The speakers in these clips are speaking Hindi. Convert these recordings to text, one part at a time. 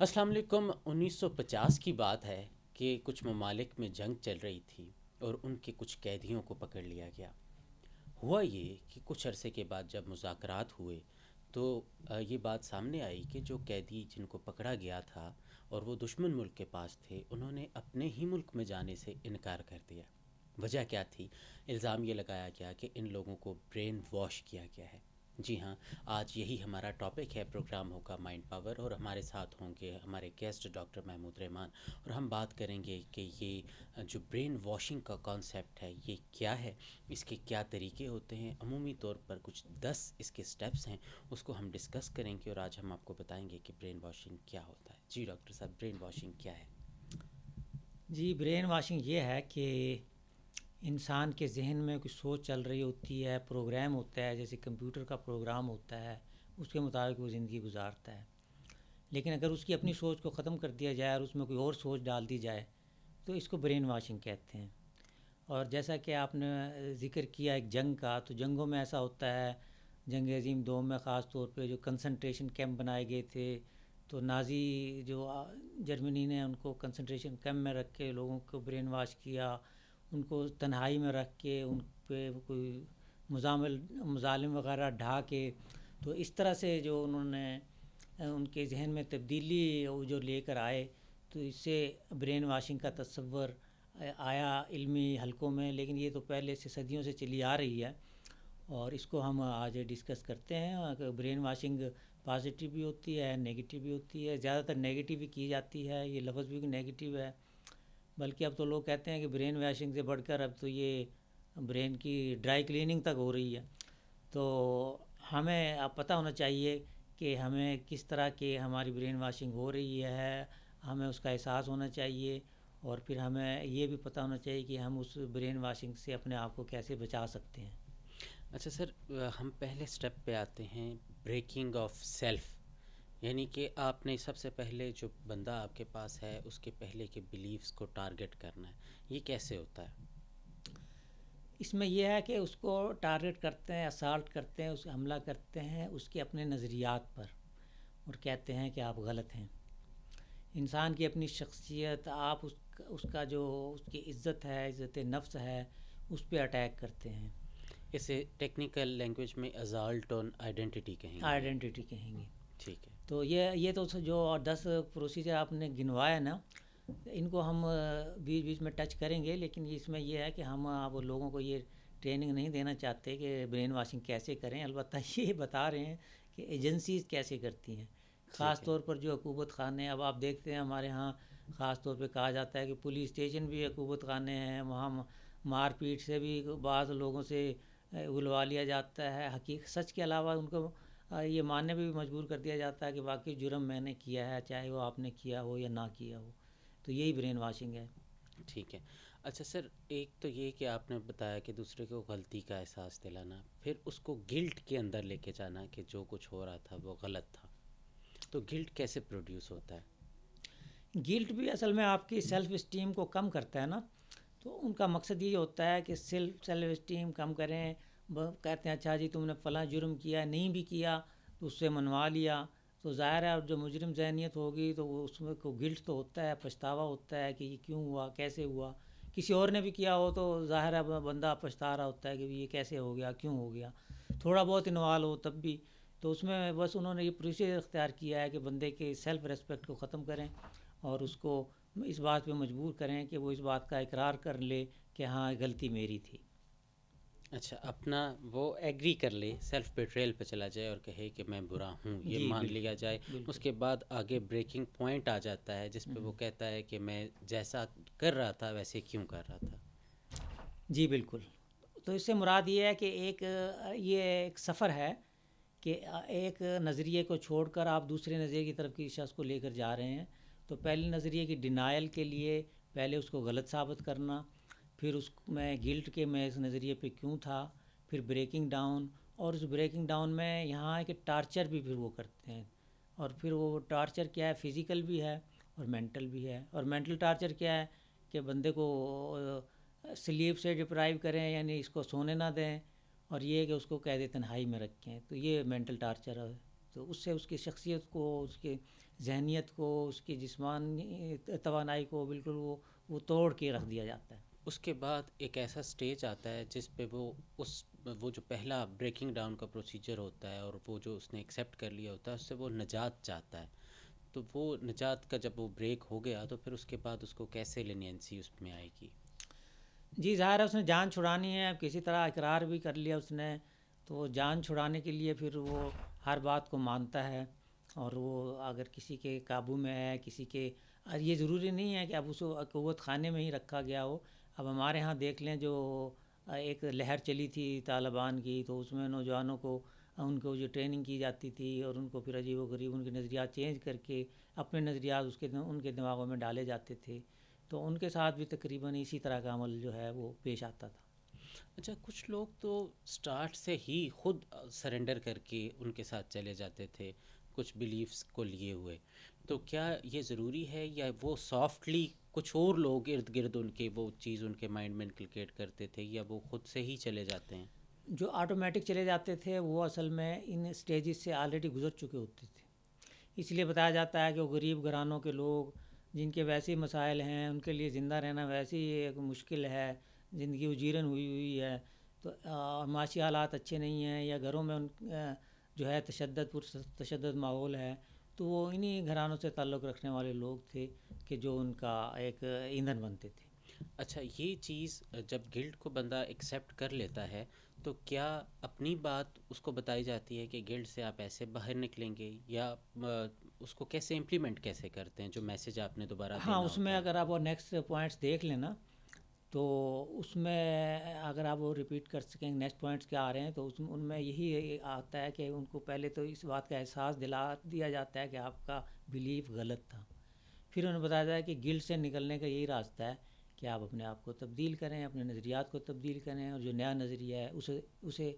वालेकुम 1950 की बात है कि कुछ ममालिक में जंग चल रही थी और उनके कुछ कैदियों को पकड़ लिया गया हुआ ये कि कुछ अरसे के बाद जब मुजाकरात हुए तो ये बात सामने आई कि जो कैदी जिनको पकड़ा गया था और वो दुश्मन मुल्क के पास थे उन्होंने अपने ही मुल्क में जाने से इनकार कर दिया वजह क्या थी इल्ज़ाम ये लगाया गया कि इन लोगों को ब्रेन वॉश किया गया है जी हाँ आज यही हमारा टॉपिक है प्रोग्राम होगा माइंड पावर और हमारे साथ होंगे हमारे गेस्ट डॉक्टर महमूद रहमान और हम बात करेंगे कि ये जो ब्रेन वॉशिंग का कॉन्सेप्ट है ये क्या है इसके क्या तरीके होते हैं अमूमी तौर पर कुछ दस इसके स्टेप्स हैं उसको हम डिस्कस करेंगे और आज हम आपको बताएंगे कि ब्रेन वॉशिंग क्या होता है जी डॉक्टर साहब ब्रेन वॉशिंग क्या है जी ब्रेन वॉशिंग ये है कि इंसान के जहन में कोई सोच चल रही होती है प्रोग्राम होता है जैसे कंप्यूटर का प्रोग्राम होता है उसके मुताबिक वो ज़िंदगी गुजारता है लेकिन अगर उसकी अपनी सोच को ख़त्म कर दिया जाए और उसमें कोई और सोच डाल दी जाए तो इसको ब्रेन वाशिंग कहते हैं और जैसा कि आपने जिक्र किया एक जंग का तो जंगों में ऐसा होता है जंग अजीम दो में ख़ास तौर पे जो कंसंट्रेशन कैंप बनाए गए थे तो नाजी जो जर्मनी ने उनको कंसंट्रेशन कैंप में रख के लोगों को ब्रेन वाश किया उनको तन्हाई में रख के उन पर कोई मजामिल मुजालिम वगैरह ढा के तो इस तरह से जो उन्होंने उनके जहन में तब्दीली जो लेकर आए तो इससे ब्रेन वाशिंग का तस्वर आया इल्मी हलकों में लेकिन ये तो पहले से सदियों से चली आ रही है और इसको हम आज डिस्कस करते हैं ब्रेन वाशिंग पॉजिटिव भी होती है नेगेटिव भी होती है ज़्यादातर नेगेटिव भी की जाती है ये लफ्ज़ भी नेगेटिव है बल्कि अब तो लोग कहते हैं कि ब्रेन वॉशिंग से बढ़कर अब तो ये ब्रेन की ड्राई क्लीनिंग तक हो रही है तो हमें अब पता होना चाहिए कि हमें किस तरह के हमारी ब्रेन वॉशिंग हो रही है हमें उसका एहसास होना चाहिए और फिर हमें ये भी पता होना चाहिए कि हम उस ब्रेन वॉशिंग से अपने आप को कैसे बचा सकते हैं अच्छा सर हम पहले स्टेप पे आते हैं ब्रेकिंग ऑफ सेल्फ़ यानी कि आपने सबसे पहले जो बंदा आपके पास है उसके पहले के बिलीव्स को टारगेट करना है ये कैसे होता है इसमें यह है कि उसको टारगेट करते हैं असाल्ट करते हैं उस हमला करते हैं उसके अपने नज़रियात पर और कहते हैं कि आप गलत हैं इंसान की अपनी शख्सियत आप उस उसका जो उसकी इज़्ज़त है इज़्ज़त नफ्स है उस पर अटैक करते हैं इसे टेक्निकल लैंग्वेज में अजाल्ट ऑन आइडेंटिटी कहेंगे आइडेंटिटी कहेंगे ठीक है तो ये ये तो जो दस प्रोसीजर आपने गिनवाया ना इनको हम बीच बीच में टच करेंगे लेकिन इसमें यह है कि हम आप लोगों को ये ट्रेनिंग नहीं देना चाहते कि ब्रेन वॉशिंग कैसे करें अलबत्त ये बता रहे हैं कि एजेंसीज कैसे करती हैं ख़ास तौर पर जो हकूमत खाने अब आप देखते हैं हमारे यहाँ ख़ास तौर पर कहा जाता है कि पुलिस स्टेशन भी हकूबत खाने हैं वहाँ मारपीट से भी बाज़ लोगों से उलवा लिया जाता है हकीक सच के अलावा उनको ये मानने पर भी मजबूर कर दिया जाता है कि वाकई जुर्म मैंने किया है चाहे वो आपने किया हो या ना किया हो तो यही ब्रेन वॉशिंग है ठीक है अच्छा सर एक तो ये कि आपने बताया कि दूसरे को गलती का एहसास दिलाना फिर उसको गिल्ट के अंदर लेके जाना कि जो कुछ हो रहा था वो गलत था तो गिल्ट कैसे प्रोड्यूस होता है गिल्ट भी असल में आपकी सेल्फ इस्टीम को कम करता है ना तो उनका मकसद ये होता है कि सेल्फ सेल्फ इस्टीम कम करें कहते हैं अच्छा जी तुमने फ़लाँ जुर्म किया नहीं भी किया तो उससे मनवा लिया तो ज़ाहिर है अब जो मुजरम जहनीत होगी तो वो उसमें को गिल्ट तो होता है पछतावा होता है कि ये क्यों हुआ कैसे हुआ किसी और ने भी किया हो तो ज़ाहिर है बंदा पछता रहा होता है कि ये कैसे हो गया क्यों हो गया थोड़ा बहुत इन्वाल्व हो तब भी तो उसमें बस उन्होंने ये प्रोसीजर अख्तियार किया है कि बंदे के सेल्फ़ रेस्पेक्ट को ख़त्म करें और उसको इस बात पे मजबूर करें कि वो इस बात का इकरार कर ले कि हाँ गलती मेरी थी अच्छा अपना वो एग्री कर ले सेल्फ पेट्रेल पे चला जाए और कहे कि मैं बुरा हूँ ये मान लिया जाए उसके बाद आगे ब्रेकिंग पॉइंट आ जाता है जिस पे वो हम्म। कहता है कि मैं जैसा कर रहा था वैसे क्यों कर रहा था जी बिल्कुल तो इससे मुराद ये है कि एक ये एक सफ़र है कि एक नज़रिए को छोड़कर आप दूसरे नज़रिए की तरफ की शख्स को लेकर जा रहे हैं तो पहले नज़रिए की डिनाइल के लिए पहले उसको गलत साबित करना फिर उस मैं गिल्ट के मैं इस नज़रिए पे क्यों था फिर ब्रेकिंग डाउन और उस ब्रेकिंग डाउन में यहाँ है कि टार्चर भी फिर वो करते हैं और फिर वो टार्चर क्या है फिज़िकल भी है और मेंटल भी है और मेंटल टार्चर क्या है कि बंदे को स्लीप से डिप्राइव करें यानी इसको सोने ना दें और ये कि उसको कैद तनहाई में रखें तो ये मेंटल टार्चर है तो उससे उसकी शख्सियत को उसके जहनीत को उसकी जिसमानी तोानाई को बिल्कुल वो वो तोड़ के रख दिया जाता है उसके बाद एक ऐसा स्टेज आता है जिस पे वो उस वो जो पहला ब्रेकिंग डाउन का प्रोसीजर होता है और वो जो उसने एक्सेप्ट कर लिया होता है उससे वो नजात चाहता है तो वो निजात का जब वो ब्रेक हो गया तो फिर उसके बाद उसको कैसे लेनियंसी उसमें आएगी जी ज़ाहिर है उसने जान छुड़ानी है अब किसी तरह इकरार भी कर लिया उसने तो जान छुड़ाने के लिए फिर वो हर बात को मानता है और वो अगर किसी के काबू में है किसी के और ये ज़रूरी नहीं है कि अब उसको क़वत खाने में ही रखा गया हो अब हमारे यहाँ देख लें जो एक लहर चली थी तालिबान की तो उसमें नौजवानों को उनको जो ट्रेनिंग की जाती थी और उनको फिर अजीब व गरीब उनके नज़रियात चेंज करके अपने नज़रियात उसके उनके दिमागों में डाले जाते थे तो उनके साथ भी तकरीबन इसी तरह का अमल जो है वो पेश आता था अच्छा कुछ लोग तो स्टार्ट से ही खुद सरेंडर करके उनके साथ चले जाते थे कुछ बिलीव्स को लिए हुए तो क्या ये ज़रूरी है या वो सॉफ्टली कुछ और लोग इर्द गिर्द उनके वो चीज़ उनके माइंड में इनकलकेट करते थे या वो खुद से ही चले जाते हैं जो ऑटोमेटिक चले जाते थे वो असल में इन स्टेजेस से ऑलरेडी गुजर चुके होते थे इसलिए बताया जाता है कि वो गरीब घरानों के लोग जिनके वैसे ही मसाइल हैं उनके लिए ज़िंदा रहना वैसे ही एक मुश्किल है ज़िंदगी उजीरन हुई हुई है तो माशी हालात अच्छे नहीं हैं या घरों में उन जो है तशद तशद माहौल है तो वो इन्हीं घरानों से ताल्लुक़ रखने वाले लोग थे कि जो उनका एक ईंधन बनते थे अच्छा ये चीज़ जब गिल्ड को बंदा एक्सेप्ट कर लेता है तो क्या अपनी बात उसको बताई जाती है कि गिल्ड से आप ऐसे बाहर निकलेंगे या उसको कैसे इम्प्लीमेंट कैसे करते हैं जो मैसेज आपने दोबारा हाँ उसमें अगर आप वो नेक्स्ट पॉइंट्स देख लेना तो उसमें अगर आप वो रिपीट कर सकें नेक्स्ट पॉइंट्स क्या आ रहे हैं तो उसमें उनमें यही आता है कि उनको पहले तो इस बात का एहसास दिला दिया जाता है कि आपका बिलीव गलत था फिर उन्हें बताया जाता है कि गिल्ट से निकलने का यही रास्ता है कि आप अपने आप को तब्दील करें अपने नज़रियात को तब्दील करें और जो नया नज़रिया है उसे उसे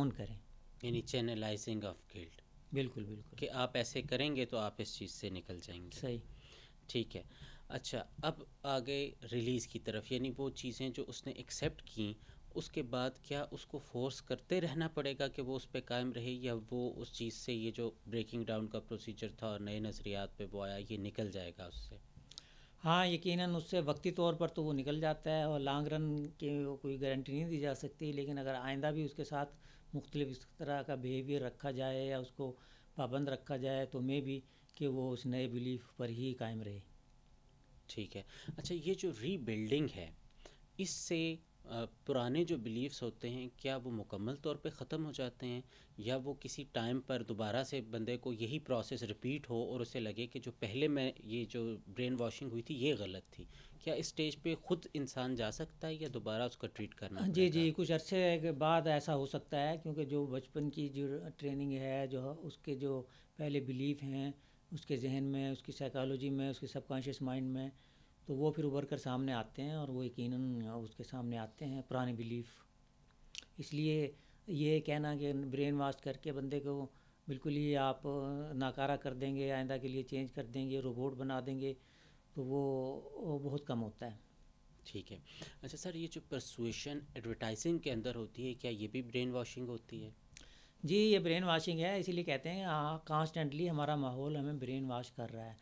ऑन करें यानी चैनलाइजिंग ऑफ गिल्ट बिल्कुल बिल्कुल कि आप ऐसे करेंगे तो आप इस चीज़ से निकल जाएंगे सही ठीक है अच्छा अब आगे रिलीज़ की तरफ यानी वो चीज़ें जो उसने एक्सेप्ट की उसके बाद क्या उसको फोर्स करते रहना पड़ेगा कि वो उस पर कायम रहे या वो उस चीज़ से ये जो ब्रेकिंग डाउन का प्रोसीजर था और नए नज़रियात पे वो आया ये निकल जाएगा उससे हाँ यकीनन उससे वक्ती तौर पर तो वो निकल जाता है और लॉन्ग रन की कोई गारंटी नहीं दी जा सकती लेकिन अगर आइंदा भी उसके साथ मुख्तलिफ इस तरह का बिहेवियर रखा जाए या उसको पाबंद रखा जाए तो मे भी कि वो उस नए बिलीफ पर ही कायम रहे ठीक है अच्छा ये जो रीबिल्डिंग है इससे पुराने जो बिलीव्स होते हैं क्या वो मुकम्मल तौर पे ख़त्म हो जाते हैं या वो किसी टाइम पर दोबारा से बंदे को यही प्रोसेस रिपीट हो और उसे लगे कि जो पहले मैं ये जो ब्रेन वॉशिंग हुई थी ये गलत थी क्या इस स्टेज पे ख़ुद इंसान जा सकता है या दोबारा उसका ट्रीट करना जी जी कुछ अरसे के बाद ऐसा हो सकता है क्योंकि जो बचपन की जो ट्रेनिंग है जो उसके जो पहले बिलीफ हैं उसके जहन में उसकी साइकोलॉजी में उसके सबकॉन्शियस माइंड में तो वो फिर उभर कर सामने आते हैं और वो यकीन उसके सामने आते हैं पुराने बिलीफ इसलिए ये कहना कि ब्रेन वॉश करके बंदे को बिल्कुल ही आप नाकारा कर देंगे आइंदा के लिए चेंज कर देंगे रोबोट बना देंगे तो वो, वो बहुत कम होता है ठीक है अच्छा सर ये जो परसुएशन एडवर्टाइजिंग के अंदर होती है क्या ये भी ब्रेन वॉशिंग होती है जी ये ब्रेन वाशिंग है इसीलिए कहते हैं हाँ कॉन्स्टेंटली हमारा माहौल हमें ब्रेन वाश कर रहा है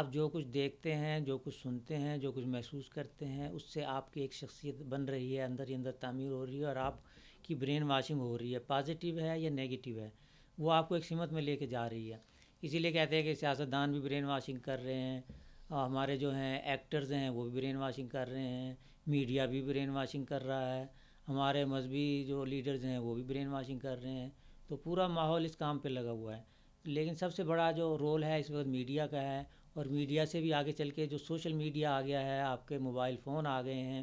आप जो कुछ देखते हैं जो कुछ सुनते हैं जो कुछ महसूस करते हैं उससे आपकी एक शख्सियत बन रही है अंदर ही अंदर तामीर हो रही है और आपकी ब्रेन वाशिंग हो रही है पॉजिटिव है या नेगेटिव है वो आपको एक सीमत में लेके जा रही है इसीलिए कहते हैं कि सियासतदान भी ब्रेन वाशिंग कर रहे हैं और हमारे जो हैं एक्टर्स हैं वो भी ब्रेन वाशिंग कर रहे हैं मीडिया भी ब्रेन वाशिंग कर रहा है हमारे मजहबी जो लीडर्स हैं वो भी ब्रेन वाशिंग कर रहे हैं तो पूरा माहौल इस काम पे लगा हुआ है लेकिन सबसे बड़ा जो रोल है इस वक्त मीडिया का है और मीडिया से भी आगे चल के जो सोशल मीडिया आ गया है आपके मोबाइल फ़ोन आ गए हैं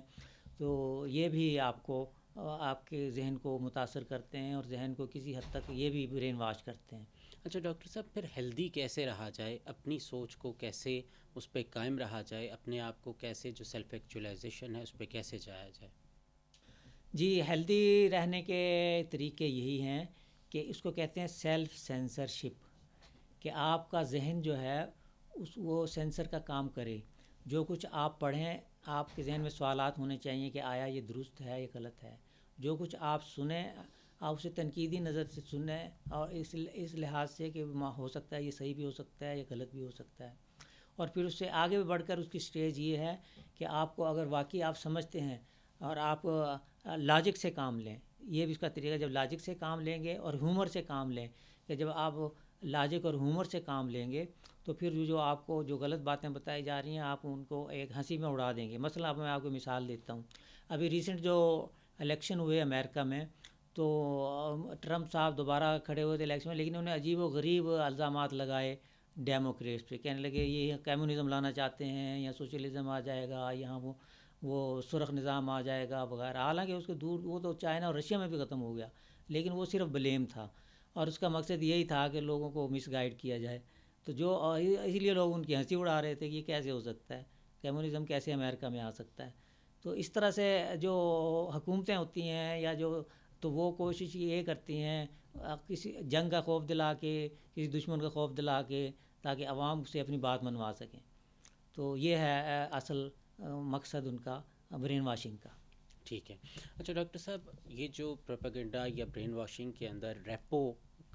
तो ये भी आपको आपके जहन को मुतासर करते हैं और जहन को किसी हद तक ये भी ब्रेन वाश करते हैं अच्छा डॉक्टर साहब फिर हेल्दी कैसे रहा जाए अपनी सोच को कैसे उस पर कायम रहा जाए अपने आप को कैसे जो सेल्फ एक्चुलाइजेशन है उस पर कैसे जाया जाए जी हेल्दी रहने के तरीके यही हैं कि इसको कहते हैं सेल्फ सेंसरशिप कि आपका जहन जो है उस वो सेंसर का काम करे जो कुछ आप पढ़ें आपके जहन में सवाल होने चाहिए कि आया ये दुरुस्त है ये गलत है जो कुछ आप सुने आप उसे तनकीदी नज़र से सुने और इस इस लिहाज से कि हो सकता है ये सही भी हो सकता है या गलत भी हो सकता है और फिर उससे आगे बढ़कर उसकी स्टेज ये है कि आपको अगर वाकई आप समझते हैं और आप लॉजिक से काम लें ये भी उसका तरीका जब लॉजिक से काम लेंगे और ह्यूमर से काम लें कि जब आप लॉजिक और ह्यूमर से काम लेंगे तो फिर जो आपको जो गलत बातें बताई जा रही हैं आप उनको एक हंसी में उड़ा देंगे मसला मैं आपको मिसाल देता हूँ अभी रिसेंट जो इलेक्शन हुए अमेरिका में तो ट्रंप साहब दोबारा खड़े हुए थे इलेक्शन में लेकिन उन्हें अजीब व गरीब अल्ज़ाम लगाए डेमोक्रेट्स पे कहने लगे ये कम्युनिज्म लाना चाहते हैं या सोशलिज़म आ जाएगा यहाँ वो वो सुरख निज़ाम आ जाएगा वगैरह हालांकि उसके दूर वो तो चाइना और रशिया में भी ख़त्म हो गया लेकिन वो सिर्फ ब्लेम था और उसका मकसद यही था कि लोगों को मिसगाइड किया जाए तो जो इसीलिए लोग उनकी हंसी उड़ा रहे थे कि ये कैसे हो सकता है कम्युनिज़म कैसे अमेरिका में आ सकता है तो इस तरह से जो हुकूमतें होती हैं या जो तो वो कोशिश ये करती हैं किसी जंग का खौफ दिला के किसी दुश्मन का खौफ दिला के ताकि आवाम से अपनी बात मनवा सकें तो ये है असल मकसद उनका ब्रेन वाशिंग का ठीक है अच्छा डॉक्टर साहब ये जो प्रोपागेंडा या ब्रेन वाशिंग के अंदर रेपो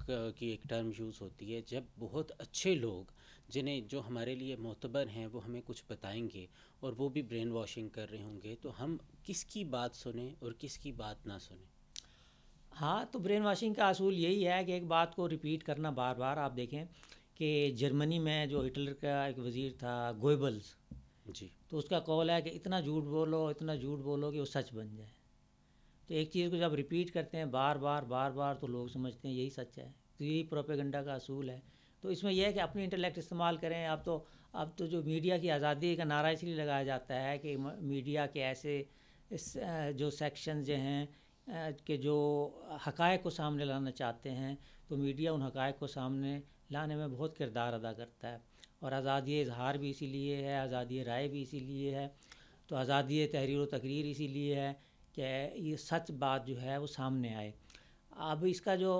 की एक टर्म यूज़ होती है जब बहुत अच्छे लोग जिन्हें जो हमारे लिए मोतबर हैं वो हमें कुछ बताएंगे और वो भी ब्रेन वॉशिंग कर रहे होंगे तो हम किसकी बात सुने और किसकी बात ना सुने हाँ तो ब्रेन वॉशिंग का असूल यही है कि एक बात को रिपीट करना बार बार आप देखें कि जर्मनी में जो हिटलर का एक वज़ीर था गोएबल्स जी तो उसका कॉल है कि इतना झूठ बोलो इतना झूठ बोलो कि वो सच बन जाए तो एक चीज़ को जब रिपीट करते हैं बार बार बार बार तो लोग समझते हैं यही सच है तो यही प्रोपेगंडा का असूल है तो इसमें यह है कि अपनी इंटेलेक्ट इस्तेमाल करें अब तो अब तो जो मीडिया की आज़ादी का नारा इसलिए लगाया जाता है कि मीडिया के ऐसे इस, जो सेक्शन जो हैं के जो हकायक को सामने लाना चाहते हैं तो मीडिया उन हकायक को सामने लाने में बहुत किरदार अदा करता है और आज़ादी इजहार भी इसी लिए है आज़ादी राय भी इसी लिए है तो आज़ादी तहरीर व तकरीर इसी लिए है कि ये सच बात जो है वो सामने आए अब इसका जो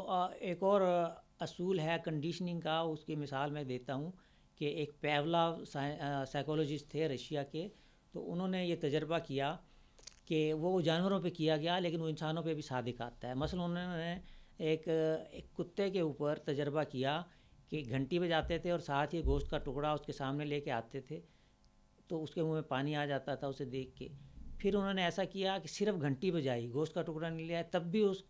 एक और असूल है कंडीशनिंग का उसकी मिसाल मैं देता हूँ कि एक पैवला साइकोलॉजिस्ट थे रशिया के तो उन्होंने ये तजर्बा किया कि वो जानवरों पे किया गया लेकिन वो इंसानों पे भी सादिक आता है मसलन उन्होंने एक, एक कुत्ते के ऊपर तजर्बा किया कि घंटी बजाते जाते थे और साथ ही गोश्त का टुकड़ा उसके सामने लेके आते थे तो उसके मुंह में पानी आ जाता था उसे देख के फिर उन्होंने ऐसा किया कि सिर्फ घंटी बजाई गोश्त का टुकड़ा नहीं लिया तब भी उस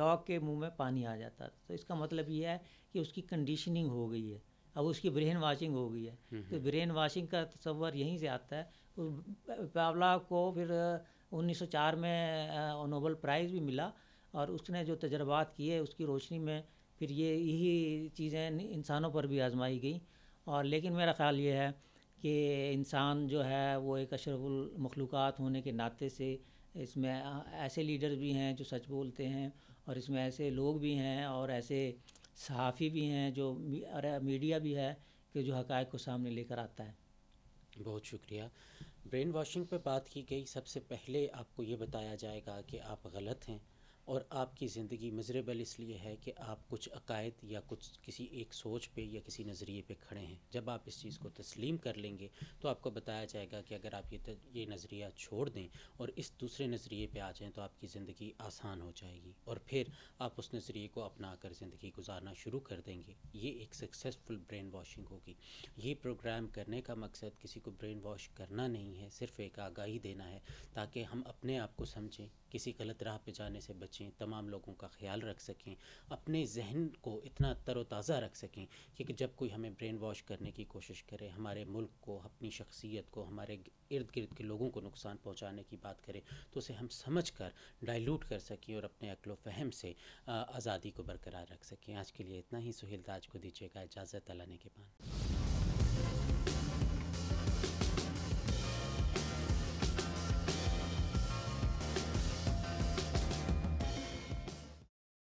डॉग के मुंह में पानी आ जाता था तो इसका मतलब यह है कि उसकी कंडीशनिंग हो गई है अब उसकी ब्रेन वाशिंग हो गई है हम्म, तो ब्रेन हम्म। वाशिंग का तस्वर यहीं से आता है पावला को फिर 1904 में नोबल प्राइज़ भी मिला और उसने जो तजर्बात किए उसकी रोशनी में फिर ये यही चीज़ें इंसानों पर भी आजमाई गई और लेकिन मेरा ख़्याल ये है कि इंसान जो है वो एक अशरफुल मखलूक़ात होने के नाते से इसमें ऐसे लीडर भी हैं जो सच बोलते हैं और इसमें ऐसे लोग भी हैं और ऐसे सहाफ़ी भी हैं जो मीडिया भी है कि जो हक़ को सामने लेकर आता है बहुत शुक्रिया ब्रेन वॉशिंग पर बात की गई सबसे पहले आपको ये बताया जाएगा कि आप गलत हैं और आपकी ज़िंदगी मजरेबल इसलिए है कि आप कुछ अकायद या कुछ किसी एक सोच पे या किसी नज़रिए पे खड़े हैं जब आप इस चीज़ को तस्लीम कर लेंगे तो आपको बताया जाएगा कि अगर आप ये ये नज़रिया छोड़ दें और इस दूसरे नज़रिए पे आ जाएँ तो आपकी ज़िंदगी आसान हो जाएगी और फिर आप उस नज़रिए को अपना कर ज़िंदगी गुजारना शुरू कर देंगे ये एक सक्सेसफुल ब्रेन वॉशिंग होगी ये प्रोग्राम करने का मकसद किसी को ब्रेन वॉश करना नहीं है सिर्फ एक आगाही देना है ताकि हम अपने आप को समझें किसी गलत राह पे जाने से बचें तमाम लोगों का ख्याल रख सकें अपने जहन को इतना तरोताज़ा रख सकें कि, जब कोई हमें ब्रेन वॉश करने की कोशिश करे हमारे मुल्क को अपनी शख्सियत को हमारे इर्द गिर्द के लोगों को नुकसान पहुँचाने की बात करें तो उसे हम समझ कर डायलूट कर सकें और अपने अकलो फहम से आज़ादी को बरकरार रख सकें आज के लिए इतना ही सुहेल दाज को दीजिएगा इजाज़त अला के पान